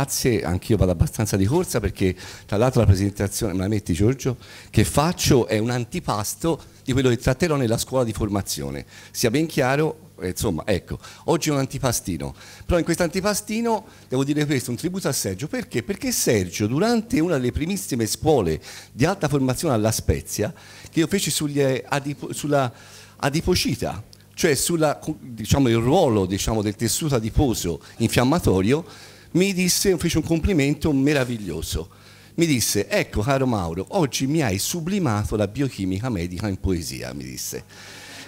grazie, anch'io vado abbastanza di corsa perché tra l'altro la presentazione, me la metti Giorgio, che faccio è un antipasto di quello che tratterò nella scuola di formazione. Sia ben chiaro, eh, insomma, ecco, oggi è un antipastino, però in questo antipastino devo dire questo, un tributo a Sergio, perché? Perché Sergio durante una delle primissime scuole di alta formazione alla Spezia, che io feci sugli, eh, adipo, sulla adipocita, cioè sul diciamo, ruolo diciamo, del tessuto adiposo infiammatorio, mi disse, fece un complimento meraviglioso. Mi disse, ecco caro Mauro, oggi mi hai sublimato la biochimica medica in poesia, mi disse.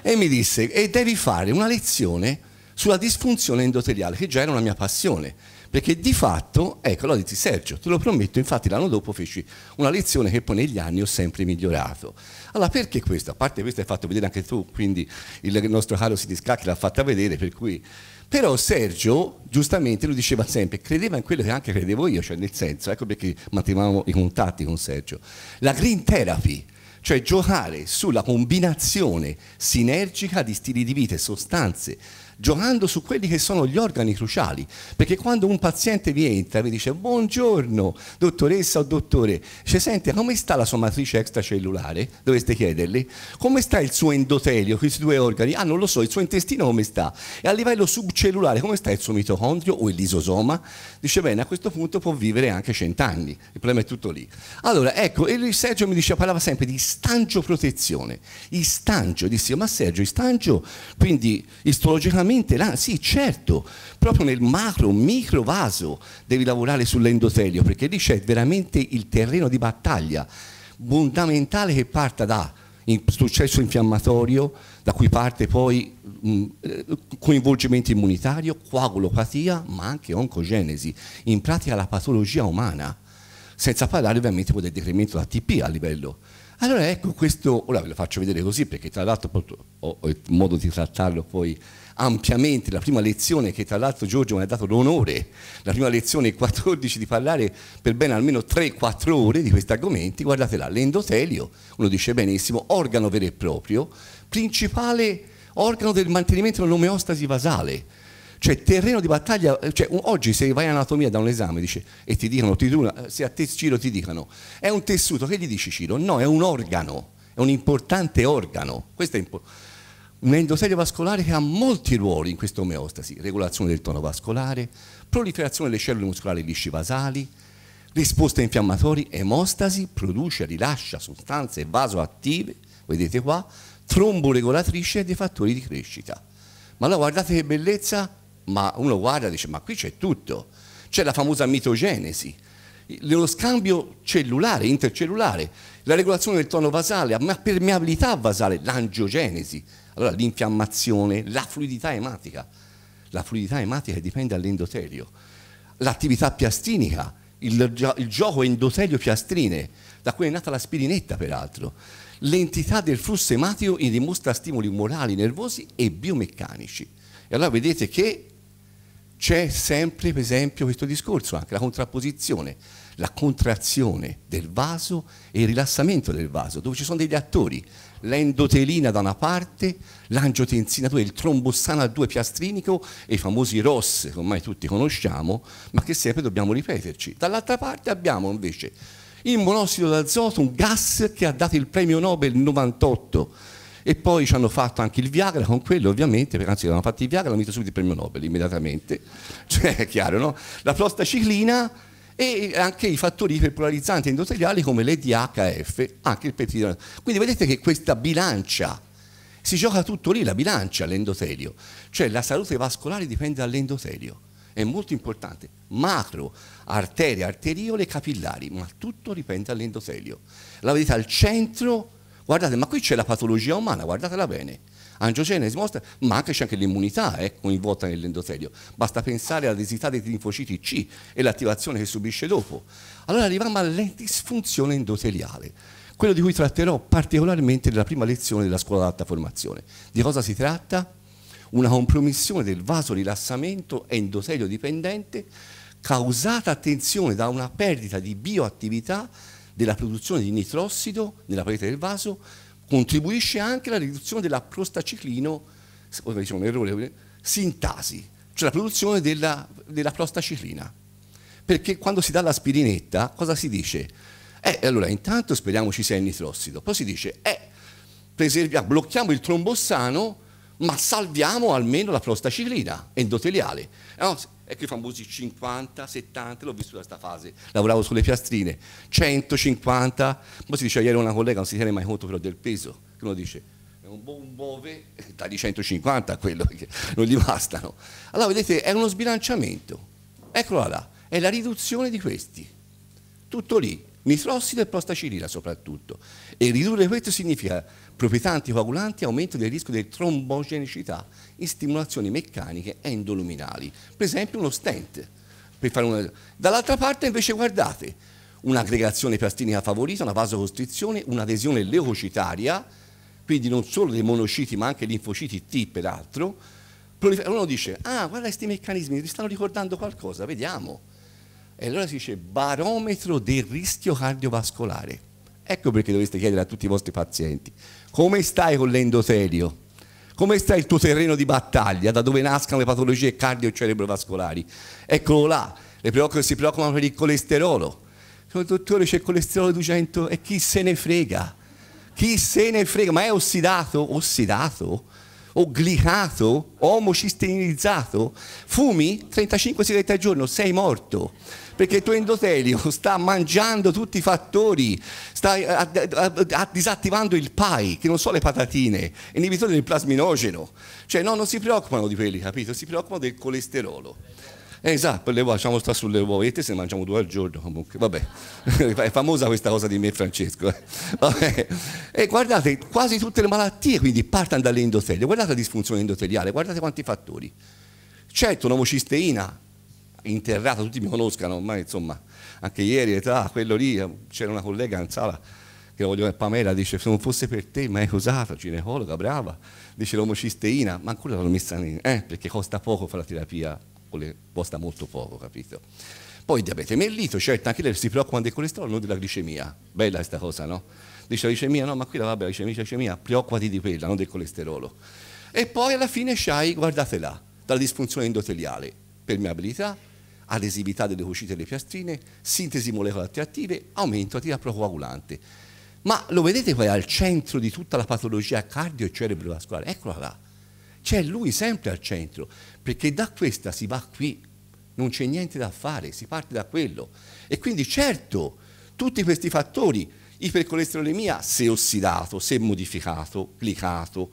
E mi disse, e devi fare una lezione sulla disfunzione endoteliale, che già era una mia passione. Perché di fatto, ecco, allora dici Sergio, te lo prometto, infatti l'anno dopo feci una lezione che poi negli anni ho sempre migliorato. Allora perché questo? A parte questo hai fatto vedere anche tu, quindi il nostro caro Sidiscacchi l'ha fatta vedere, per cui... Però Sergio, giustamente, lui diceva sempre, credeva in quello che anche credevo io, cioè nel senso, ecco perché mantenevamo i contatti con Sergio. La green therapy, cioè giocare sulla combinazione sinergica di stili di vita e sostanze giocando su quelli che sono gli organi cruciali, perché quando un paziente vi entra e vi dice buongiorno dottoressa o dottore, dice senti come sta la sua matrice extracellulare? Dovreste chiedergli, come sta il suo endotelio, questi due organi? Ah non lo so, il suo intestino come sta? E a livello subcellulare come sta il suo mitocondrio o il lisosoma? Dice bene, a questo punto può vivere anche cent'anni, il problema è tutto lì. Allora ecco, e Sergio mi diceva, parlava sempre di stangioprotezione, istangio, dissi ma Sergio istangio, quindi istologicamente veramente l'ansia? Sì, certo, proprio nel macro, micro vaso devi lavorare sull'endotelio, perché lì c'è veramente il terreno di battaglia fondamentale che parta da successo infiammatorio, da cui parte poi mm, eh, coinvolgimento immunitario, coagulopatia, ma anche oncogenesi, in pratica la patologia umana, senza parlare ovviamente del decremento dell'ATP a livello. Allora ecco questo, ora ve lo faccio vedere così perché tra l'altro ho, ho modo di trattarlo poi ampiamente la prima lezione che tra l'altro Giorgio mi ha dato l'onore, la prima lezione 14 di parlare per bene almeno 3-4 ore di questi argomenti, guardate là, l'endotelio, uno dice benissimo, organo vero e proprio, principale organo del mantenimento dell'omeostasi basale, cioè terreno di battaglia, cioè, oggi se vai in anatomia da un esame dice, e ti dicono, ti, se a te Ciro ti dicono, è un tessuto, che gli dici Ciro? No, è un organo, è un importante organo, questo è importante un endotelio vascolare che ha molti ruoli in questa omeostasi, regolazione del tono vascolare, proliferazione delle cellule muscolari lisci vasali, risposte infiammatorie, emostasi, produce, rilascia sostanze vasoattive, vedete qua, tromboregolatrice dei fattori di crescita. Ma allora guardate che bellezza, ma uno guarda e dice ma qui c'è tutto, c'è la famosa mitogenesi, lo scambio cellulare, intercellulare, la regolazione del tono vasale, la permeabilità vasale, l'angiogenesi, allora l'infiammazione, la fluidità ematica, la fluidità ematica dipende dall'endotelio, l'attività piastrinica, il, gio- il gioco endotelio-piastrine, da cui è nata la spirinetta peraltro, l'entità del flusso ematico in dimostra stimoli morali, nervosi e biomeccanici. E allora vedete che c'è sempre, per esempio, questo discorso, anche la contrapposizione, la contrazione del vaso e il rilassamento del vaso, dove ci sono degli attori l'endotelina da una parte, l'angiotensina 2, il trombostana 2 piastrinico e i famosi ROS che ormai tutti conosciamo, ma che sempre dobbiamo ripeterci. Dall'altra parte abbiamo invece il monossido d'azoto, un gas che ha dato il premio Nobel 98 e poi ci hanno fatto anche il Viagra con quello ovviamente, perché anzi hanno fatto il Viagra e hanno vinto subito il premio Nobel immediatamente, cioè è chiaro no? La prostaciclina e anche i fattori iperpolarizzanti endoteliali come l'EDHF, anche il peptidina. Quindi vedete che questa bilancia si gioca tutto lì, la bilancia, l'endotelio, cioè la salute vascolare dipende dall'endotelio, è molto importante, macro, arterie, arteriole, capillari, ma tutto dipende dall'endotelio. La vedete al centro, guardate, ma qui c'è la patologia umana, guardatela bene angiogenesi, ma anche c'è anche l'immunità eh, coinvolta nell'endotelio. Basta pensare all'esità dei linfociti C e l'attivazione che subisce dopo. Allora arriviamo alla disfunzione endoteliale, quello di cui tratterò particolarmente nella prima lezione della scuola d'alta formazione. Di cosa si tratta? Una compromissione del vaso rilassamento endotelio dipendente causata, attenzione, da una perdita di bioattività della produzione di nitrossido nella parete del vaso Contribuisce anche alla riduzione della prostaciclino, correzione diciamo un errore, eh, sintasi, cioè la produzione della, della prostaciclina. Perché quando si dà l'aspirinetta, cosa si dice? Eh, allora intanto speriamo ci sia il nitrossido, poi si dice, eh, ah, blocchiamo il trombossano ma salviamo almeno la prostaciclina endoteliale. Eh, no? E che i famosi 50, 70, l'ho visto da questa fase, lavoravo sulle piastrine, 150, poi si diceva ieri una collega, non si tiene mai conto però del peso, che uno dice, è un buon bove, da di 150 a quello, perché non gli bastano. Allora vedete, è uno sbilanciamento, eccola là, è la riduzione di questi, tutto lì, nitrosside e prostacirina soprattutto. E ridurre questo significa proprietà anticoagulanti aumento del rischio di trombogenicità in stimolazioni meccaniche e endoluminali, per esempio uno stent. Una... Dall'altra parte invece guardate, un'aggregazione plastinica favorita, una vasocostrizione, un'adesione leucocitaria, quindi non solo dei monociti ma anche linfociti T peraltro, uno dice, ah guarda questi meccanismi, ti stanno ricordando qualcosa, vediamo e allora si dice barometro del rischio cardiovascolare. Ecco perché dovreste chiedere a tutti i vostri pazienti come stai con l'endotelio, come sta il tuo terreno di battaglia, da dove nascono le patologie cardio cerebrovascolari. Eccolo là, preoccup si preoccupano per il colesterolo. Il dottore c'è il colesterolo 200 e chi se ne frega? Chi se ne frega? Ma è ossidato? Ossidato? o glicato, omocistenizzato, fumi 35 sigarette al giorno, sei morto. Perché il tuo endotelio sta mangiando tutti i fattori, sta eh, a, a, a, disattivando il PAI, che non sono le patatine, inibitore del plasminogeno. Cioè no, non si preoccupano di quelli, capito? Si preoccupano del colesterolo. Eh, esatto, le facciamo stare sulle uovette se ne mangiamo due al giorno comunque, vabbè, è famosa questa cosa di me e Francesco. Eh. Vabbè. E guardate, quasi tutte le malattie quindi partono dall'endotelio, guardate la disfunzione endoteliale, guardate quanti fattori. Certo, l'omocisteina, interrata, tutti mi conoscono, ma insomma, anche ieri, età, quello lì, c'era una collega in sala che voglio Pamela dice se non fosse per te ma è usata ginecologa brava dice l'omocisteina ma ancora l'hanno messa in eh, perché costa poco fare la terapia costa molto poco, capito? Poi il diabete mellito, certo, anche lei si preoccupa del colesterolo, non della glicemia. Bella questa cosa, no? Dice la glicemia, no, ma qui la vabbè, la glicemia, la glicemia, preoccupati di quella, non del colesterolo. E poi alla fine c'hai, guardate là, dalla disfunzione endoteliale, permeabilità, adesività delle cucite delle piastrine, sintesi molecole attive, aumento della procoagulante. Ma lo vedete poi al centro di tutta la patologia cardio e cerebrovascolare? Eccola là. C'è lui sempre al centro perché da questa si va qui, non c'è niente da fare, si parte da quello. E quindi certo, tutti questi fattori, ipercolesterolemia se ossidato, se modificato, glicato,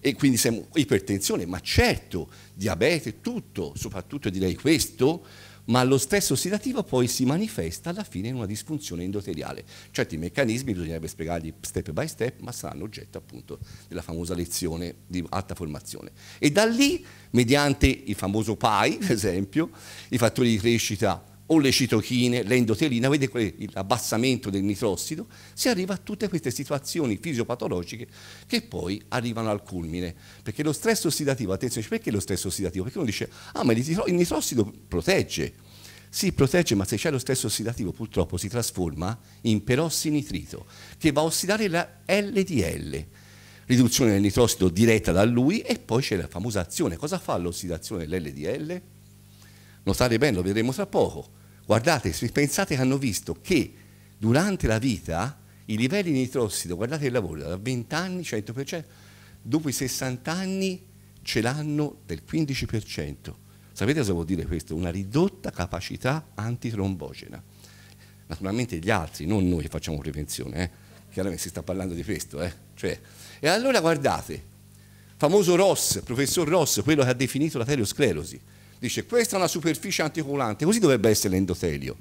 e quindi se ipertensione, ma certo, diabete, tutto, soprattutto direi questo, ma lo stress ossidativo poi si manifesta alla fine in una disfunzione endoteliale. Certi meccanismi bisognerebbe spiegarli step by step, ma saranno oggetto appunto della famosa lezione di alta formazione. E da lì, mediante il famoso PAI, per esempio, i fattori di crescita o le citochine, l'endotelina, vedete l'abbassamento del nitrossido, si arriva a tutte queste situazioni fisiopatologiche che poi arrivano al culmine. Perché lo stress ossidativo, attenzione, cioè, perché lo stress ossidativo? Perché uno dice, ah ma il nitrossido protegge, si protegge, ma se c'è lo stress ossidativo purtroppo si trasforma in perossinitrito, che va a ossidare la LDL, riduzione del nitrossido diretta da lui e poi c'è la famosa azione. Cosa fa l'ossidazione dell'LDL? Notare bene, lo vedremo tra poco. Guardate, se pensate che hanno visto che durante la vita i livelli di nitrossido, guardate il lavoro, da 20 anni 100%, dopo i 60 anni ce l'hanno del 15%. Sapete cosa vuol dire questo? Una ridotta capacità antitrombogena. Naturalmente gli altri, non noi che facciamo prevenzione, eh? chiaramente si sta parlando di questo. Eh? Cioè, e allora guardate, famoso Ross, professor Ross, quello che ha definito la teleosclerosi, Dice questa è una superficie anticoagulante, così dovrebbe essere l'endotelio.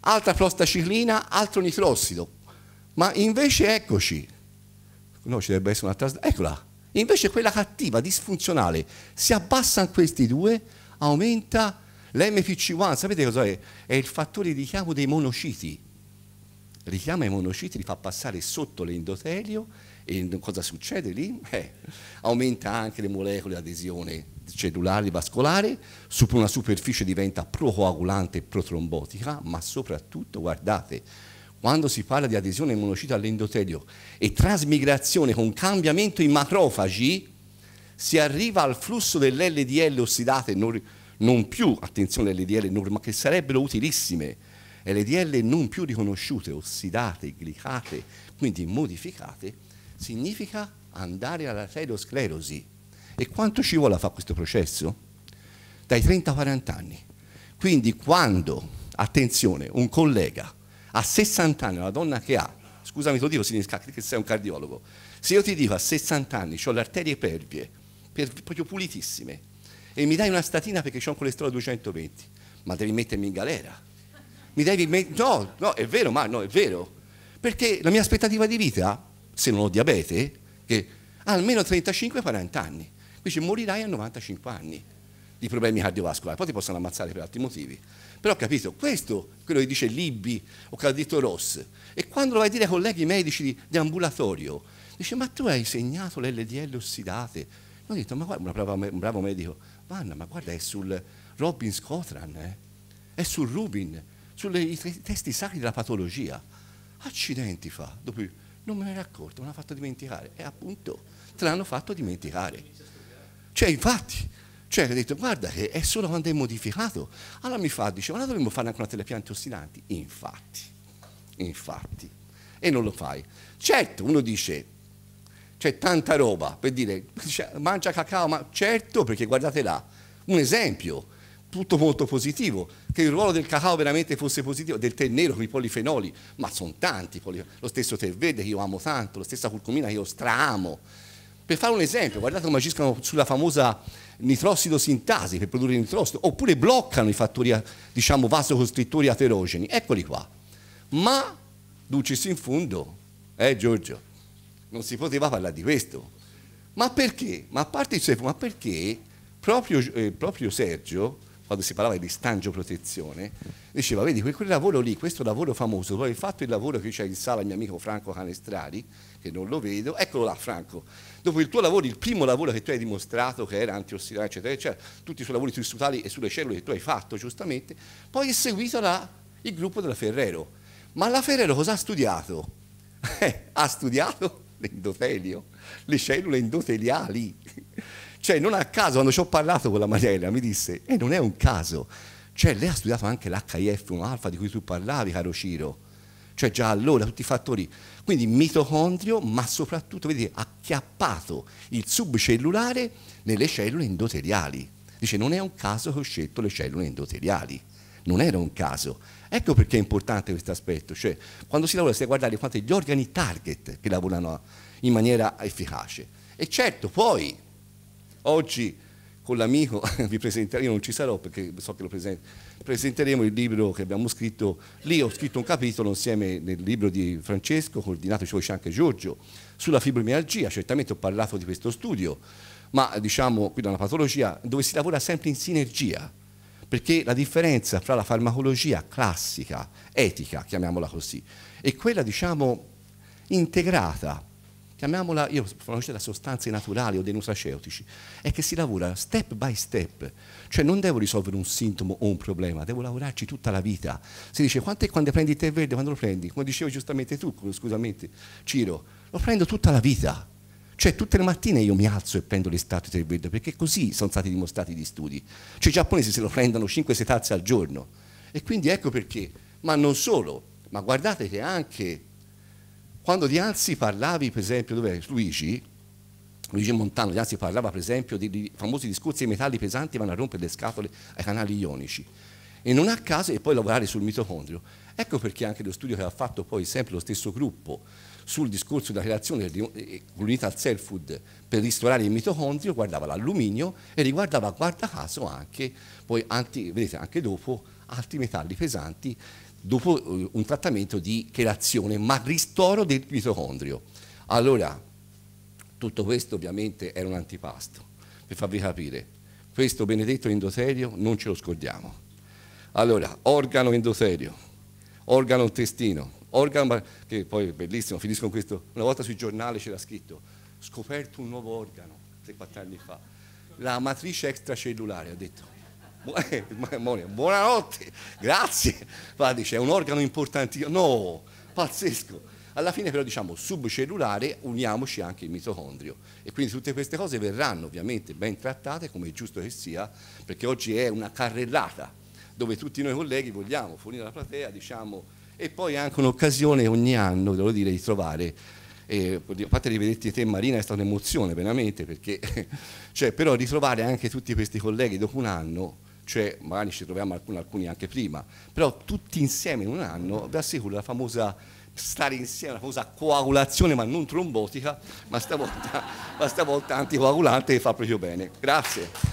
Altra prostaciclina, altro nitrossido. Ma invece eccoci, no ci dovrebbe essere un'altra, eccola, invece quella cattiva, disfunzionale, si abbassano questi due, aumenta l'MPC1, sapete cos'è? È il fattore di richiamo dei monociti. Richiama i monociti, li fa passare sotto l'endotelio e cosa succede lì? Eh, aumenta anche le molecole di adesione cellulare e vascolare, una superficie diventa procoagulante e protrombotica, ma soprattutto, guardate, quando si parla di adesione monocita all'endotelio e trasmigrazione con cambiamento in macrofagi, si arriva al flusso dell'LDL ossidate, non, non più, attenzione LDL norma, che sarebbero utilissime, LDL non più riconosciute, ossidate, glicate, quindi modificate, significa andare alla all'arteriosclerosi. E quanto ci vuole a fare questo processo? Dai 30-40 anni. Quindi quando, attenzione, un collega a 60 anni, una donna che ha, scusami te lo dico, significa che sei un cardiologo, se io ti dico a 60 anni ho le arterie pervie, pervie proprio pulitissime, e mi dai una statina perché ho un colesterolo 220, ma devi mettermi in galera. Mi devi mettere... No, no, è vero, ma no, è vero. Perché la mia aspettativa di vita se non ho diabete, che ha almeno 35-40 anni. Invece morirai a 95 anni di problemi cardiovascolari, poi ti possono ammazzare per altri motivi. Però ho capito, questo quello che dice Libby o che ha detto Ross. E quando lo vai a dire ai colleghi medici di, di ambulatorio, dice ma tu hai segnato le LDL ossidate? Io Ho detto ma guarda, brava, un bravo medico, Vanna, ma guarda è sul Robin Scotran, eh? è sul Rubin, sui testi sacri della patologia. Accidenti fa, dopo non me ne era accorto, me l'ha fatto dimenticare. E appunto te l'hanno fatto dimenticare. Cioè, infatti, cioè, ha detto, guarda che è solo quando è modificato. Allora mi fa, dice, ma allora dovremmo fare anche una delle piante ostinanti. Infatti, infatti. E non lo fai. Certo, uno dice, c'è tanta roba, per dire, cioè, mangia cacao, ma certo, perché guardate là, un esempio, tutto molto positivo, che il ruolo del cacao veramente fosse positivo, del tè nero con i polifenoli, ma sono tanti, lo stesso tè verde che io amo tanto, la stessa curcumina che io stramo. Per fare un esempio, guardate come agiscono sulla famosa nitrossido sintasi per produrre nitrossido, oppure bloccano i fattori diciamo, vasocostrittori aterogeni, eccoli qua. Ma, ducis in fondo, eh Giorgio, non si poteva parlare di questo. Ma perché? Ma a parte il suo, ma perché proprio, eh, proprio Sergio quando si parlava di stangioprotezione, diceva, vedi, quel, quel lavoro lì, questo lavoro famoso, poi hai fatto il lavoro che c'è in sala il mio amico Franco Canestrari, che non lo vedo, eccolo là Franco, dopo il tuo lavoro, il primo lavoro che tu hai dimostrato che era antiossidante, eccetera, eccetera, tutti i suoi lavori sui e sulle cellule che tu hai fatto giustamente, poi è seguito la, il gruppo della Ferrero. Ma la Ferrero cosa ha studiato? ha studiato l'endotelio, le cellule endoteliali. Cioè, non a caso, quando ci ho parlato con la Mariella, mi disse, e eh, non è un caso. Cioè, lei ha studiato anche l'HIF1 alfa di cui tu parlavi, caro Ciro. Cioè, già allora, tutti i fattori. Quindi mitocondrio, ma soprattutto, vedete, acchiappato il subcellulare nelle cellule endoteliali. Dice, non è un caso che ho scelto le cellule endoteliali. Non era un caso. Ecco perché è importante questo aspetto. Cioè, quando si lavora si deve guardare quanti gli organi target che lavorano in maniera efficace. E certo, poi Oggi con l'amico vi presenterò, io non ci sarò perché so che lo presento, presenteremo il libro che abbiamo scritto, lì ho scritto un capitolo insieme nel libro di Francesco, coordinato cioè c'è anche Giorgio, sulla fibromialgia, certamente ho parlato di questo studio, ma diciamo qui da una patologia dove si lavora sempre in sinergia, perché la differenza fra la farmacologia classica, etica, chiamiamola così, e quella diciamo integrata chiamiamola, io conosco da sostanze naturali o dei nutraceutici, è che si lavora step by step, cioè non devo risolvere un sintomo o un problema, devo lavorarci tutta la vita. Si dice quante è quando prendi tè verde, quando lo prendi? Come dicevi giustamente tu, scusamente Ciro, lo prendo tutta la vita. Cioè tutte le mattine io mi alzo e prendo l'estate del verde, perché così sono stati dimostrati gli studi. Cioè i giapponesi se lo prendono 5-6 tazze al giorno. E quindi ecco perché. Ma non solo, ma guardate che anche quando Dianzi parlavi, per esempio, dov'è? Luigi, Luigi Montano, Dianzi parlava per esempio dei famosi discorsi i metalli pesanti vanno a rompere le scatole ai canali ionici. E non a caso, e poi lavorare sul mitocondrio. Ecco perché anche lo studio che ha fatto poi sempre lo stesso gruppo sul discorso della creazione dell'unità al cell food per ristorare il mitocondrio, guardava l'alluminio e riguardava, guarda caso, anche, poi anti, vedete, anche dopo altri metalli pesanti dopo eh, un trattamento di chelazione, ma ristoro del mitocondrio. Allora, tutto questo ovviamente era un antipasto, per farvi capire. Questo benedetto endotelio non ce lo scordiamo. Allora, organo endotelio, organo intestino, organo, che poi è bellissimo, finisco con questo, una volta sui giornali c'era scritto, scoperto un nuovo organo, 3-4 anni fa, la matrice extracellulare, ho detto, buonanotte, grazie. Guarda, dice, è un organo importantissimo. No, pazzesco. Alla fine però diciamo subcellulare, uniamoci anche il mitocondrio. E quindi tutte queste cose verranno ovviamente ben trattate, come è giusto che sia, perché oggi è una carrellata dove tutti noi colleghi vogliamo fornire la platea, diciamo, e poi è anche un'occasione ogni anno, devo dire, di trovare e eh, a parte rivederti te Marina è stata un'emozione veramente perché cioè, però ritrovare anche tutti questi colleghi dopo un anno cioè magari ci troviamo alcuni, alcuni anche prima, però tutti insieme in un anno, vi assicuro la famosa stare insieme, la famosa coagulazione ma non trombotica, ma stavolta, ma stavolta anticoagulante che fa proprio bene. Grazie.